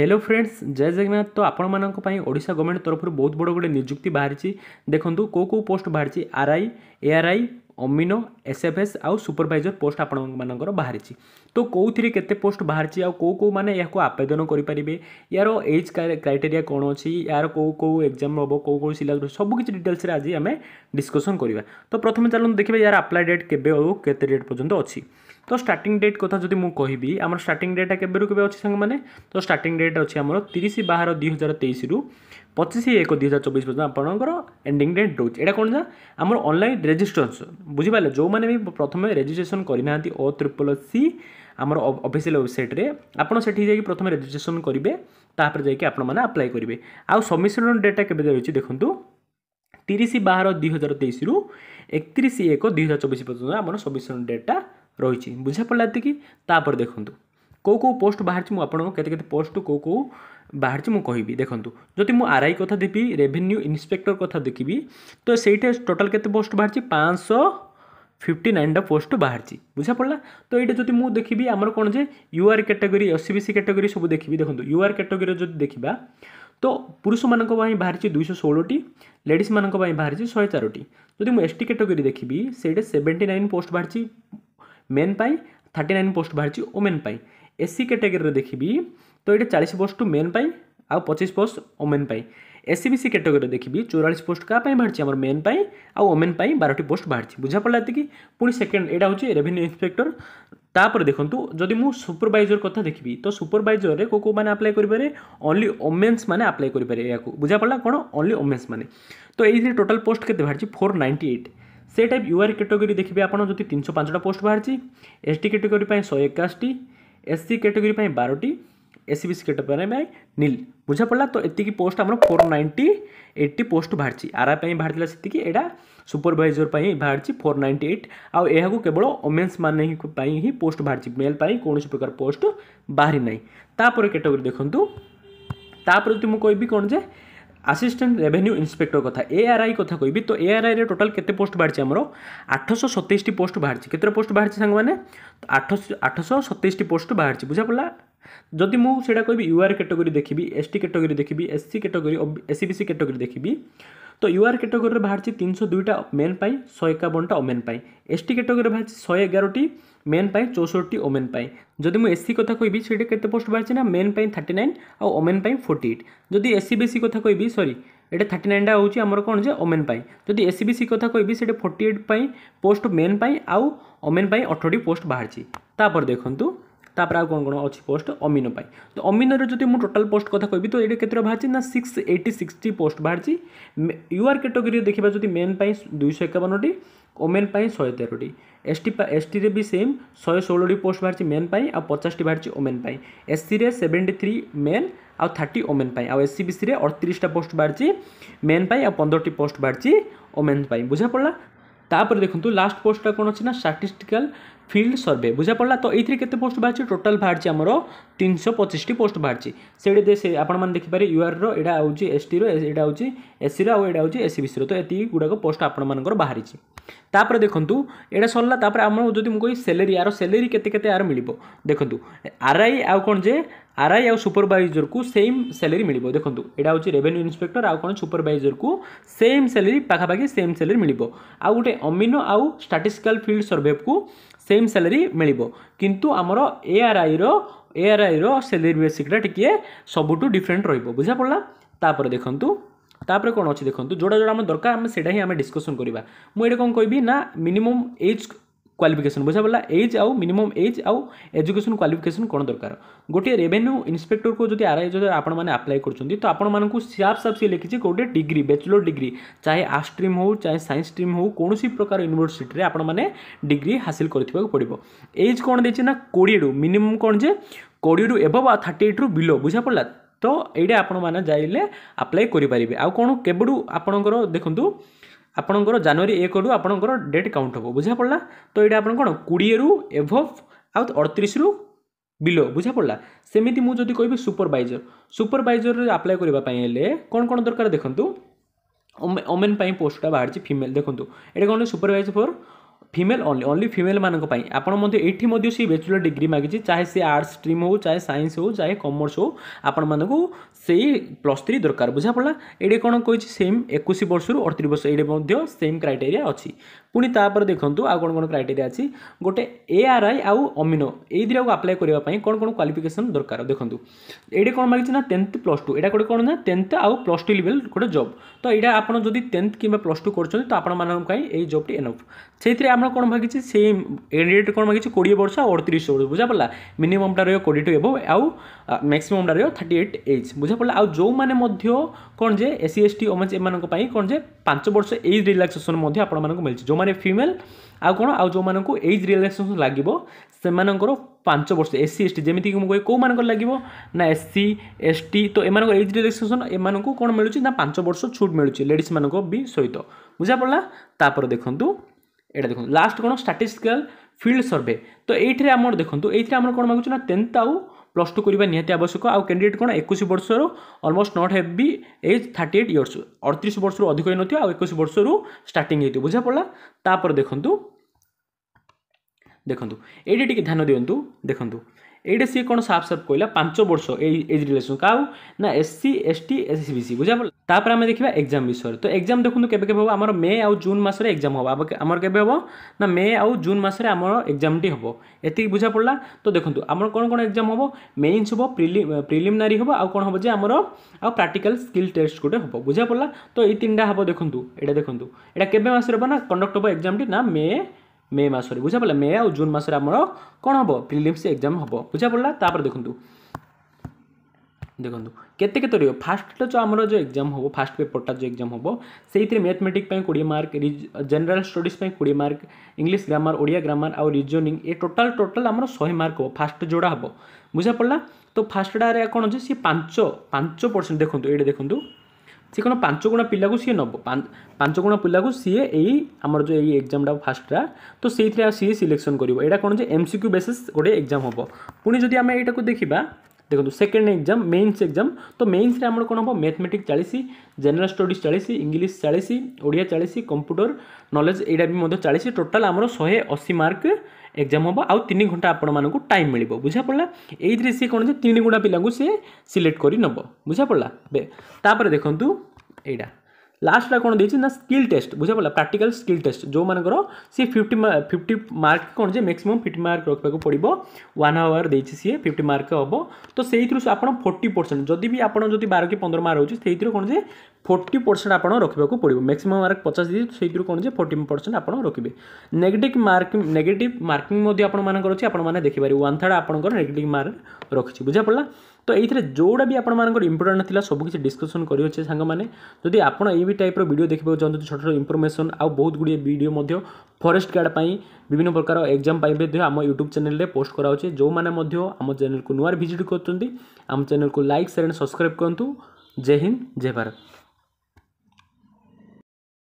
hello friends ଜୟ ଜଗନ୍ନାଥ ତ ଆପଣମାନଙ୍କ ପାଇଁ ଓଡ଼ିଶା ଗଭର୍ଣ୍ଣମେଣ୍ଟ ତରଫରୁ ବହୁତ ବଡ଼ ଗୋଟେ ନିଯୁକ୍ତି ବାହାରିଛି ଦେଖନ୍ତୁ କେଉଁ କେଉଁ ପୋଷ୍ଟ ବାହାରିଛି ଆର୍ଆଇ ଏଆର୍ଆଇ ଅମିନୋ ଏସ୍ଏଫ୍ଏସ୍ ଆଉ ସୁପରଭାଇଜର ପୋଷ୍ଟ ଆପଣମାନଙ୍କର ବାହାରିଛି ତ କେଉଁଥିରେ କେତେ ପୋଷ୍ଟ ବାହାରିଛି ଆଉ କେଉଁ କେଉଁମାନେ ଏହାକୁ ଆବେଦନ କରିପାରିବେ ଏହାର ଏଜ୍ କ୍ରାଇଟେରିଆ କ'ଣ ଅଛି ଏହାର କେଉଁ କେଉଁ ଏକ୍ଜାମ୍ ହେବ କେଉଁ କେଉଁ ସିଲାବସ୍ ସବୁ କିଛି ଡିଟେଲ୍ସରେ ଆଜି ଆମେ ଡିସ୍କସନ୍ କରିବା ତ ପ୍ରଥମେ ଚାଲନ୍ତୁ ଦେଖିବା ଏହାର ଆପ୍ଲାଏ ଡେଟ୍ କେବେ ଆଉ କେତେ ଡେଟ୍ ପର୍ଯ୍ୟନ୍ତ ଅଛି ତ ଷ୍ଟାର୍ଟିଂ ଡେଟ୍ କଥା ଯଦି ମୁଁ କହିବି ଆମର ଷ୍ଟାର୍ଟିଂ ଡେଟ୍ଟା କେବେରୁ କେବେ ଅଛି ସାଙ୍ଗମାନେ ତ ଷ୍ଟାର୍ଟିଂ ଡେଟ୍ ଅଛି ଆମର ତିରିଶ ବାର ଦୁଇ ହଜାର ତେଇଶରୁ ପଚିଶ ଏକ ଦୁଇ ହଜାର ଚବିଶ ପର୍ଯ୍ୟନ୍ତ ଆପଣଙ୍କର ଏଣ୍ଡିଂ ଡେଟ୍ ରହୁଛି ଏଇଟା କ'ଣ ନା ଆମର ଅନଲାଇନ୍ ରେଜିଷ୍ଟ୍ରେସନ୍ ବୁଝିପାରିଲେ ଯେଉଁମାନେ ବି ପ୍ରଥମେ ରେଜିଷ୍ଟ୍ରେସନ୍ କରିନାହାନ୍ତି ଓ ତ୍ରିପଲ ସି ଆମର ଅଫିସିଆଲ୍ ୱେବସାଇଟ୍ରେ ଆପଣ ସେଠି ଯାଇକି ପ୍ରଥମେ ରେଜିଷ୍ଟ୍ରେସନ୍ କରିବେ ତାପରେ ଯାଇକି ଆପଣମାନେ ଆପ୍ଲାଏ କରିବେ ଆଉ ସବମିସନ୍ ଡେଟ୍ଟା କେବେ ରହିଛି ଦେଖନ୍ତୁ ତିରିଶ ବାର ଦୁଇ ହଜାର ତେଇଶରୁ ଏକତିରିଶ ଏକ ଦୁଇ ହଜାର ଚବିଶ ପର୍ଯ୍ୟନ୍ତ ଆମର ସବମିସନ୍ ଡେଟ୍ଟା ରହିଛି ବୁଝାପଡ଼ିଲା ଏତିକି ତାପରେ ଦେଖନ୍ତୁ କେଉଁ କେଉଁ ପୋଷ୍ଟ ବାହାରିଛି ମୁଁ ଆପଣଙ୍କୁ କେତେ କେତେ ପୋଷ୍ଟ କେଉଁ କେଉଁ ବାହାରିଛି ମୁଁ କହିବି ଦେଖନ୍ତୁ ଯଦି ମୁଁ ଆର୍ଆଇ କଥା ଦେବି ରେଭେନ୍ୟୁ ଇନ୍ସପେକ୍ଟର କଥା ଦେଖିବି ତ ସେଇଠି ଟୋଟାଲ୍ କେତେ ପୋଷ୍ଟ ବାହାରିଛି ପାଞ୍ଚଶହ ଫିଫ୍ଟି ନାଇନଟା ପୋଷ୍ଟ ବାହାରିଛି ବୁଝା ପଡ଼ିଲା ତ ଏଇଟା ଯଦି ମୁଁ ଦେଖିବି ଆମର କ'ଣ ଯେ ୟୁଆର୍ କ୍ୟାଟେଗୋରୀ ଏସ୍ସିବିସି କ୍ୟାଟେଗୋରୀ ସବୁ ଦେଖିବି ଦେଖନ୍ତୁ ୟୁଆର୍ କ୍ୟାଟେଗୋରୀର ଯଦି ଦେଖିବା ତ ପୁରୁଷମାନଙ୍କ ପାଇଁ ବାହାରିଛି ଦୁଇଶହ ଷୋହଳଟି ଲେଡ଼ିଜ୍ମାନଙ୍କ ପାଇଁ ବାହାରିଛି ଶହେ ଚାରୋଟି ଯଦି ମୁଁ ଏସ୍ ଟି କ୍ୟାଟେଗୋରୀ ଦେଖିବି ସେଇଟା ସେଭେଣ୍ଟି ନାଇନ୍ ପୋଷ୍ଟ ବାହାରିଛି মেন পাই থার্টি নাইন পোস্ট বাহারি ওমেন পাই এসি ক্যাটেগোরি দেখবি তো এটা চাশ পোস্ট মেন পাই আউ পঁচিশ পোস্ট ওমেন পাই এসিবিসি ক্যাটেগোরি দেখবি চৌরাশ পোস্ট কাহ বাহারি আমার মেন পাই আউ ওমেন পাই বারোটি পোস্ট বাহারি বুঝা পড়া এতকি পুঁ সেকেন্ড এটা হচ্ছে রেভিনিউ ইন্সপেক্টর তাপরে দেখুন যদি মু সুপরভাইজর কথা দেখবি তো সুপরভাইজরের কেউ কেউ মানে আপ্লাই করে অনলি ওমেন্স মানে আপ্লাই করে বুঝা পড়া কোণ অনলি ওমেন্স মানে তো এই টোটাল পোস্ট কেতে বাহারি ফোর নাইন্টি এইট ସେ ଟାଇପ୍ ୟୁଆର୍ କ୍ୟାଟେଗୋରୀ ଦେଖିବେ ଆପଣ ଯଦି ତିନିଶହ ପାଞ୍ଚଟା ପୋଷ୍ଟ ବାହାରିଛି ଏସ୍ ଟି କ୍ୟାଟେଗୋରୀ ପାଇଁ ଶହେ ଏକାଅଶୀଟି ଏସ୍ ସି କ୍ୟାଟେଗୋରୀ ପାଇଁ ବାରଟି S C B C category ପାଇଁ ନିଲ୍ ବୁଝା ପଡ଼ିଲା ତ ଏତିକି ପୋଷ୍ଟ ଆମର ଫୋର୍ ନାଇଣ୍ଟି ଏଇଟ୍ଟି ପୋଷ୍ଟ ବାହାରିଛି ଆର୍ ପାଇଁ ବାହାରିଥିଲା ସେତିକି ଏଇଟା ସୁପରଭାଇଜର ପାଇଁ ବାହାରିଛି ଫୋର୍ ନାଇଣ୍ଟି ଏଇଟ୍ ଆଉ ଏହାକୁ କେବଳ ଓମେନ୍ସ ମାନେ ପାଇଁ ହିଁ ପୋଷ୍ଟ ବାହାରିଛି ମେଲ୍ ପାଇଁ କୌଣସି ପ୍ରକାର ପୋଷ୍ଟ ବାହାରି ନାହିଁ ତାପରେ କ୍ୟାଟେଗୋରୀ ଦେଖନ୍ତୁ ତାପରେ ଯଦି ମୁଁ କହିବି କ'ଣ ଯେ ଆସିଷ୍ଟାଣ୍ଟ ରେଭେନ୍ୟୁ ଇନ୍ସପେକ୍ଟର କଥା ଏଆର୍ଆଇ କଥା କହିବି ତ ଏଆର୍ଆଇରେ ଟୋଟାଲ୍ କେତେ ପୋଷ୍ଟ ବାହାରିଛି ଆମର ଆଠଶହ ସତେଇଶଟି ପୋଷ୍ଟ ବାହାରିଛି କେତେଟା ପୋଷ୍ଟ ବାହାରିଛି ସାଙ୍ଗମାନେ ଆଠଶହ ଆଠଶହ ସତେଇଶଟି ପୋଷ୍ଟ ବାହାରିଛି ବୁଝାପଡ଼ିଲା ଯଦି ମୁଁ ସେଇଟା କହିବି ୟୁଆର୍ କ୍ୟାଟେଗୋରୀ ଦେଖିବି ଏସ୍ ଟି କ୍ୟାଟେଗୋରୀ ଦେଖିବି S C category S C B C category ଦେଖିବି তো ইউআর ক্যাটাগরিরে বাহারছে তিনশো দুইটা মেন পাই শহে একাবনটা ওমেন পাই এসটি ক্যাটাগরিরে বাহারছে শহে এগারোটি মেন পাই চৌষট্টি ওমেন পাই যদি মু এসসি কথা কইবি সেটা কেতে পোস্ট বাহারছে না মেন পাই থার্টি নাইন আও ওমেন পাই ফোর্টি এইট যদি এসসি বিসি কথা কইবি সরি এটা থার্টি নাইনটা হচ্ছে আমার কোণ যে ওমেন পাই যদি এসসি বিসি কথা কইবি সেটা ফোর্টি এইট পাই পোস্ট মেন পাই আও ওমেন পাই অঠরটি পোস্ট বাহারছি তাপরে দেখন্তু ତାପରେ ଆଉ କ'ଣ କ'ଣ ଅଛି ପୋଷ୍ଟ ଅମିନ ପାଇଁ ତ ଅମିନରେ ଯଦି ମୁଁ ଟୋଟାଲ୍ ପୋଷ୍ଟ କଥା କହିବି ତ ଏଇଠି କେତେଟା ବାହାରିଛି ନା ସିକ୍ସ ଏଇଟି ସିକ୍ସଟି ପୋଷ୍ଟ ବାହାରିଛି ୟୁଆର୍ କ୍ୟାଟେଗୋରିରେ ଦେଖିବା ଯଦି ମେନ୍ ପାଇଁ ଦୁଇଶହ ଏକାବନଟି ଓମେନ୍ ପାଇଁ ଶହେ ତେରଟି ଏସ୍ଟି ଏସ୍ଟିରେ ବି ସେମ୍ ଶହେ ଷୋହଳଟି ପୋଷ୍ଟ ବାହାରିଛି ମେନ୍ ପାଇଁ ଆଉ ପଚାଶଟି ବାହାରିଛି ଓମେନ୍ ପାଇଁ ଏସ୍ସିରେ ସେଭେଣ୍ଟି ଥ୍ରୀ ମେନ୍ ଆଉ ଥାର୍ଟି ଓମେନ୍ ପାଇଁ ଆଉ ଏସ୍ସି ବିସିରେ ଅଡ଼ତିରିଶଟା ପୋଷ୍ଟ ବାହାରିଛି ମେନ୍ ପାଇଁ ଆଉ ପନ୍ଦରଟି ପୋଷ୍ଟ ବାହାରିଛି ଓମେନ୍ ପାଇଁ ବୁଝା ପଡ଼ିଲା ତାପରେ ଦେଖନ୍ତୁ ଲାଷ୍ଟ ପୋଷ୍ଟଟା କ'ଣ ଅଛି ନା ଷ୍ଟାଟିଷ୍ଟିକାଲ ফিল্ড সর্ভে বুঝা পড়া তো এই কেতে পোস্ট বাহারি টোটাল বাহারি আমার তিনশো পঁচিশটি পোস্ট বাহারি সেইটি দিয়ে সে আপনার দেখিপারে ইউআর্র এটা হচ্ছে এসটির এটা হচ্ছে এসসির আউ এটা হচ্ছে এসসি বিসির তো এটি গুড়াক পোস্ট আপনার বাহারি তাপরে দেখুন এটা সরলা তাপরে আমার যদি মু সেলেরি আর সেলেরি কেতে কেতে আর মিলব দেখুন আরআই আউ কোণ যে আরআই আউ সুপরভাইজরকু সেম স্যালারি মিলব দেখুন এটা হচ্ছে রেভিনিউ ইন্সপেক্টর আউ কোণ সুপরভাইজরকু সেম স্যালারি পাখাপাখি সেম স্যালারি মিলব আউ গোটে অমিনো আউ স্টাটিস্টিকাল ফিল্ড সর্ভেকু সেম স্যালারি মিলব কিন্তু আমার এআরআইর এআরআইর স্যালারি বেসিকটা টিকিয়ে সবুঠু ডিফরেন্ট রহব বুঝা পড়লা তাপরে দেখুন তাপরে কোণ অছি দেখুন যোটা যোটা আমার দরকার আমি সেটা হি আমি ডিসকসন করা মু এটা কম কবি না মিনিমম এজ କ୍ୱାଲିଫିକେସନ୍ ବୁଝା ପଡ଼ିଲା ଏଜ୍ ଆଉ ମିନିମମ୍ ଏଜ୍ ଆଉ ଏଜୁକେସନ୍ କ୍ୱାଲିଫିକେସନ୍ କ'ଣ ଦରକାର ଗୋଟିଏ ରେଭେନ୍ୟୁ ଇନ୍ସପେକ୍ଟରକୁ ଯଦି ଆର୍ ଆଇ ଯଦି ଆପଣମାନେ ଆପ୍ଲାଏ କରୁଛନ୍ତି ତ ଆପଣମାନଙ୍କୁ ସାଫ୍ ସାଫ୍ ସିଏ ଲେଖିଛି ଗୋଟେ ଡିଗ୍ରୀ ବ୍ୟାଚଲର୍ ଡିଗ୍ରୀ ଚାହେ ଆର୍ଟ ଷ୍ଟ୍ରିମ୍ ହେଉ ଚାହେ ସାଇନ୍ସ ଷ୍ଟ୍ରିମ୍ ହେଉ କୌଣସି ପ୍ରକାର ୟୁନିଭର୍ସିଟିରେ ଆପଣମାନେ ଡିଗ୍ରୀ ହାସିଲ କରିଥିବାକୁ ପଡ଼ିବ ଏଜ୍ କ'ଣ ଦେଇଛି ନା କୋଡ଼ିଏରୁ ମିନିମମ୍ କ'ଣ ଯେ କୋଡ଼ିଏରୁ ଏବଭ୍ ଆଉ ଥାର୍ଟି ଏଇଟ୍ରୁ ବିଲୋ ବୁଝା ପଡ଼ିଲା ତ ଏଇଟା ଆପଣମାନେ ଯାଇଲେ ଆପ୍ଲାଏ କରିପାରିବେ ଆଉ କ'ଣ କେବେଠୁ ଆପଣଙ୍କର ଦେଖନ୍ତୁ ଆପଣଙ୍କର ଜାନୁଆରୀ ଏକରୁ ଆପଣଙ୍କର ଡେଟ୍ କାଉଣ୍ଟ ହେବ ବୁଝା ପଡ଼ିଲା ତ ଏଇଟା ଆପଣ କ'ଣ କୋଡ଼ିଏରୁ ଏଭଭ୍ ଆଉ ଅଠତିରିଶରୁ ବିଲୋ ବୁଝା ପଡ଼ିଲା ସେମିତି ମୁଁ ଯଦି କହିବି ସୁପରଭାଇଜର ସୁପରଭାଇଜରରେ ଆପ୍ଲାଏ କରିବା ପାଇଁ ହେଲେ କ'ଣ କ'ଣ ଦରକାର ଦେଖନ୍ତୁ ଓମେନ୍ ପାଇଁ ପୋଷ୍ଟଟା ବାହାରିଛି ଫିମେଲ୍ ଦେଖନ୍ତୁ ଏଇଟା କ'ଣ supervisor for female only only ফিমেলମାନଙ୍କ ପାଇଁ ଆପଣ ମଧ୍ୟ ଏଠି ମଧ୍ୟ ସେଇ ବ୍ୟାଚୁଲର୍ ଡିଗ୍ରୀ ମାଗିଛି ଚାହେ ସେ ଆର୍ଟ୍ସ ଷ୍ଟ୍ରିମ୍ ହେଉ ଚାହେ ସାଇନ୍ସ ହେଉ ଚାହେ କମର୍ସ ହେଉ ଆପଣମାନଙ୍କୁ ସେଇ ପ୍ଲସ୍ ଥ୍ରୀ ଦରକାର ବୁଝା ପଡ଼ିଲା ଏଇଠି କ'ଣ କହିଛି ସେମ୍ ଏକୋଇଶ ବର୍ଷରୁ ଅଠତିରିଶ ବର୍ଷ ଏଇଠି ମଧ୍ୟ ସେମ୍ କ୍ରାଇଟେରିଆ ଅଛି ପୁଣି ତାପରେ ଦେଖନ୍ତୁ ଆଉ କ'ଣ କ'ଣ କ୍ରାଇଟେରିଆ ଅଛି ଗୋଟେ ଏ ଆର୍ ଆଇ ଆଉ ଅମିନୋ ଏଇ ଦୁଇଟାକୁ ଆପ୍ଲାଏ କରିବା ପାଇଁ କ'ଣ କ'ଣ କ୍ୱାଲିଫିକେସନ୍ ଦରକାର ଦେଖନ୍ତୁ ଏଇଠି କ'ଣ ମାଗିଛି ନା ଟେନ୍ଥ ପ୍ଲସ୍ ଟୁ ଏଇଟା ଗୋଟେ କ'ଣ ନା ଟେନ୍ଥ ଆଉ ପ୍ଲସ୍ ଟୁ ଲେଭେଲ୍ ଗୋଟେ ଜବ୍ ତ ଏଇଟା ଆପଣ ଯଦି ଟେନ୍ଥ କିମ୍ବା ପ୍ଲସ୍ ଟୁ କରୁଛନ୍ତି ତ ଆପଣମାନଙ୍କ ପାଇଁ ଏଇ ଜବ୍ଟି ଏନଫ୍ ସେଇଥିରେ আমরা କ'ଣ ମାଗିଛି ସେଇ ଏଣ୍ଡ୍ ଡେଟ୍ କ'ଣ ମାଗିଛି କୋଡ଼ିଏ ବର୍ଷ ଆଉ ଅଡ଼ତିରିଶ ବର୍ଷ ବୁଝାପଡ଼ିଲା ମିନିମମ୍ଟା ରହିବ କୋଡ଼ିଏ ଟୁ ଏଭବ୍ ଆଉ ମ୍ୟାକ୍ସିମମ୍ଟା ରହିବ ଥାର୍ଟି ଏଇଟ୍ ଏଜ୍ ବୁଝାପଡ଼ିଲା ଆଉ ଯେଉଁମାନେ ମଧ୍ୟ କ'ଣ ଯେ S C S T women's ଏମାନଙ୍କ ପାଇଁ କ'ଣ ଯେ ପାଞ୍ଚ ବର୍ଷ ଏଜ୍ ରିଲାକ୍ସେସନ୍ ମଧ୍ୟ ଆପଣମାନଙ୍କୁ ମିଳିଛି ଯେଉଁମାନେ ଫିମେଲ୍ ଆଉ କ'ଣ ଆଉ ଯେଉଁମାନଙ୍କୁ ଏଜ୍ ରିଲାକ୍ସେସନ୍ ଲାଗିବ ସେମାନଙ୍କର ପାଞ୍ଚ ବର୍ଷ ଏସ୍ ସି ଏସ୍ ଟି ଯେମିତିକି ମୁଁ କହିବି କେଉଁମାନଙ୍କର ଲାଗିବ ନା ଏସ୍ ସି ଏସ୍ ଟି ତ ଏମାନଙ୍କ ଏଜ୍ ରିଲାକ୍ସେସନ୍ ଏମାନଙ୍କୁ କ'ଣ ମିଳୁଛି ନା ପାଞ୍ଚ ବର୍ଷ ଛୁଟ୍ ମିଳୁଛି ଲେଡ଼ିଜ୍ମାନଙ୍କ ବି ସହିତ ବୁଝାପଡ଼ିଲା ତାପରେ ଦେଖନ୍ତୁ এটা দেখুন লাস্ট কোণ স্টাটিস্টিকাল ফিল্ড সর্ভে তো এইটিরে আমার দেখুন এইটিরে আমার কোণ মাগুছ না টেন্থ আউ প্লস টু করা নিহতি আবশ্যক আউ ক্যাডিডেট কোণ একুশ বর্ষর almost not have be age thirty eight years অড়তিশ বর্ষর অধিক হয়ে নথিব আউ একুশ বর্ষর স্টার্টিং হয়ে বুঝা পড়া তাপরে দেখুন দেখুন এইটি টিকি ধ্যান দিও দেখুন এইটা সি কোণ সাফ সাফ কহিলা পাঁচ বর্ষ এই এজ রিলেসন কাউ না এসসি এসটি এসসিবিসি বুঝা পড়া তাপরে আমি দেখিবা এক্সাম বিষয়ে তো এক্সাম দেখুন কেবে কেবে হব আমার মে আউ জুন মাসরে এক্সাম হব আমার কেবে হব না মে আউ জুন মাসরে আমার এক্সামটি হব এতিকি বুঝা পড়া তো দেখুন আমার কোণ কোণ এক্সাম হব মেইনস হব প্রিলিমিনারি হব আউ কোণ হব যে আমার আউ প্রাকটিকাল স্কিল টেস্ট গোটে হব বুঝা পড়া তো এই তিনটা হব দেখুন এটা দেখুন এটা কেবে মাসরে হব না কন্ডক্ট হব এক্সামটি না মে মে মাসরে বুঝা পড়া মে আউ জুন মাসরে আমার কোণ হব প্রিলিমস এক্সাম হব বুঝা পড়া তাপরে দেখুন দেখুন কেতে কেতে রহব ফার্স্টটা যে আমার যে এক্সাম হব ফার্স্ট পেপরটা যে এক্সাম হব সেইথিরে ম্যাথমেটিক পাই কোড়িয়ে মার্ক জেনারেল স্টডিজ পাই কোড়িয়ে mark English grammar Odia grammar আউ রিজনিং এ টোটাল টোটাল আমার শহে মার্ক হব ফার্স্ট যোড়া হব বুঝা পড়া তো ফার্স্টটারে কোণ অছে সি পাঁচ পাঁচ পরসেন্ট দেখুন এইটা দেখুন ସେ କ'ଣ ପାଞ୍ଚ ଗୁଣା ପିଲାକୁ ସିଏ ନେବ ପାଞ୍ଚ ଗୁଣା ପିଲାକୁ ସିଏ ଏଇ ଆମର ଯେଉଁ ଏଇ ଏକ୍ଜାମଟା ଫାଷ୍ଟଟା ତ ସେଇଥିରେ ସିଏ ସିଲେକ୍ସନ୍ କରିବ ଏଇଟା କ'ଣ ଯେ ଏମ୍ ସି କ୍ୟୁ ବେସିସ୍ ଗୋଟେ ଏକ୍ଜାମ୍ ହେବ ପୁଣି ଯଦି ଆମେ ଏଇଟାକୁ ଦେଖିବା ଦେଖନ୍ତୁ ସେକେଣ୍ଡ ଏକ୍ଜାମ୍ ମେନ୍ସ ଏକ୍ଜାମ୍ ତ ମେନ୍ସରେ ଆମର କ'ଣ ହେବ ମ୍ୟାଥମେଟିକ୍ସ ଚାଳିଶ ଜେନେରାଲ୍ ଷ୍ଟଡ଼ିଜ୍ ଚାଳିଶ ଇଂଲିଶ ଚାଳିଶ ଓଡ଼ିଆ ଚାଳିଶ କମ୍ପ୍ୟୁଟର ନଲେଜ୍ ଏଇଟା ବି ମଧ୍ୟ ଚାଳିଶ ଟୋଟାଲ୍ ଆମର ଶହେ ଅଶୀ ମାର୍କ ଏକ୍ଜାମ୍ ହେବ ଆଉ ତିନି ଘଣ୍ଟା ଆପଣମାନଙ୍କୁ ଟାଇମ୍ ମିଳିବ ବୁଝା ପଡ଼ିଲା ଏଇଥିରେ ସିଏ କ'ଣ ଯେ ତିନି ଗୁଣା ପିଲାଙ୍କୁ ସିଏ ସିଲେକ୍ଟ କରି ନେବ ବୁଝା ପଡ଼ିଲା ତାପରେ ଦେଖନ୍ତୁ ଏଇଟା ଲାଷ୍ଟଟା କ'ଣ ଦେଇଛି ନା ସ୍କିଲ୍ ଟେଷ୍ଟ ବୁଝିପାରିଲା ପ୍ରାକ୍ଟିକାଲ ସ୍କିଲ୍ ଟେଷ୍ଟ ଯେଉଁମାନଙ୍କର ସିଏ ଫିଫ୍ଟି ଫିଫ୍ଟି ମାର୍କ କ'ଣ ଯେ ମ୍ୟାକ୍ସିମମ୍ ଫିଫ୍ଟି ମାର୍କ ରଖିବାକୁ ପଡ଼ିବ ୱାନ୍ ଆୱାର୍ ଦେଇଛି ସିଏ ଫିଫ୍ଟି ମାର୍କ ହେବ ତ ସେଇଥିରୁ ଆପଣ ଫୋର୍ଟି ପରସେଣ୍ଟ ଯଦି ବି ଆପଣ ଯଦି ବାର କି ପନ୍ଦର ମାର୍କ ରହୁଛି ସେଇଥିରୁ କ'ଣ ଯେ ଫୋର୍ଟି ପରସେଣ୍ଟ ଆପଣ ରଖିବାକୁ ପଡ଼ିବ ମ୍ୟାକ୍ସିମମ୍ ମାର୍କ ପଚାଶ ଦେଇଛି ସେଇଥିରୁ କ'ଣ ଯେ ଫୋର୍ଟି ପରସେଣ୍ଟ ଆପଣ ରଖିବେ ନେଗେଟିଭ୍ ମାର୍କ ନେଗେଟିଭ୍ ମାର୍କିଂ ମଧ୍ୟ ଆପଣମାନଙ୍କର ଅଛି ଆପଣମାନେ ଦେଖିପାରିବେ ୱାନ୍ ଥାର୍ଡ଼ ଆପଣଙ୍କର ନେଗେଟିଭ୍ ମାର୍କ ରଖିଛି ବୁଝିପାରିଲା ତ ଏଇଥିରେ ଯେଉଁଟା ବି ଆପଣମାନଙ୍କର ଇମ୍ପୋର୍ଟାଣ୍ଟ ଥିଲା ସବୁକିଛି ଡିସ୍କସନ୍ କରିଅଛେ ସାଙ୍ଗମାନେ ଯଦି ଆପଣ ଏଇ ବି ଟାଇପ୍ର ଭିଡ଼ିଓ ଦେଖିବାକୁ ଚାହୁଁଛନ୍ତି ଛୋଟ ଛୋଟ ଇନଫର୍ମେସନ୍ ଆଉ ବହୁତ ଗୁଡ଼ିଏ ଭିଡ଼ିଓ ମଧ୍ୟ ଫରେଷ୍ଟ ଗାର୍ଡ଼ ପାଇଁ ବିଭିନ୍ନ ପ୍ରକାର ଏକ୍ଜାମ୍ ପାଇଁ ମଧ୍ୟ ଆମ ୟୁଟ୍ୟୁବ୍ ଚ୍ୟାନେଲ୍ରେ ପୋଷ୍ଟ କରାହେଉଛି ଯେଉଁମାନେ ମଧ୍ୟ ଆମ ଚ୍ୟାନେଲ୍କୁ ନୂଆରେ ଭିଜିଟ୍ କରୁଛନ୍ତି ଆମ ଚ୍ୟାନେଲ୍କୁ ଲାଇକ୍ ସେୟାର ଆଣ୍ଡ ସବସ୍କ୍ରାଇବ୍ କରନ୍ତୁ ଜୟ ହିନ୍ଦ ଜୟ ଭାରତ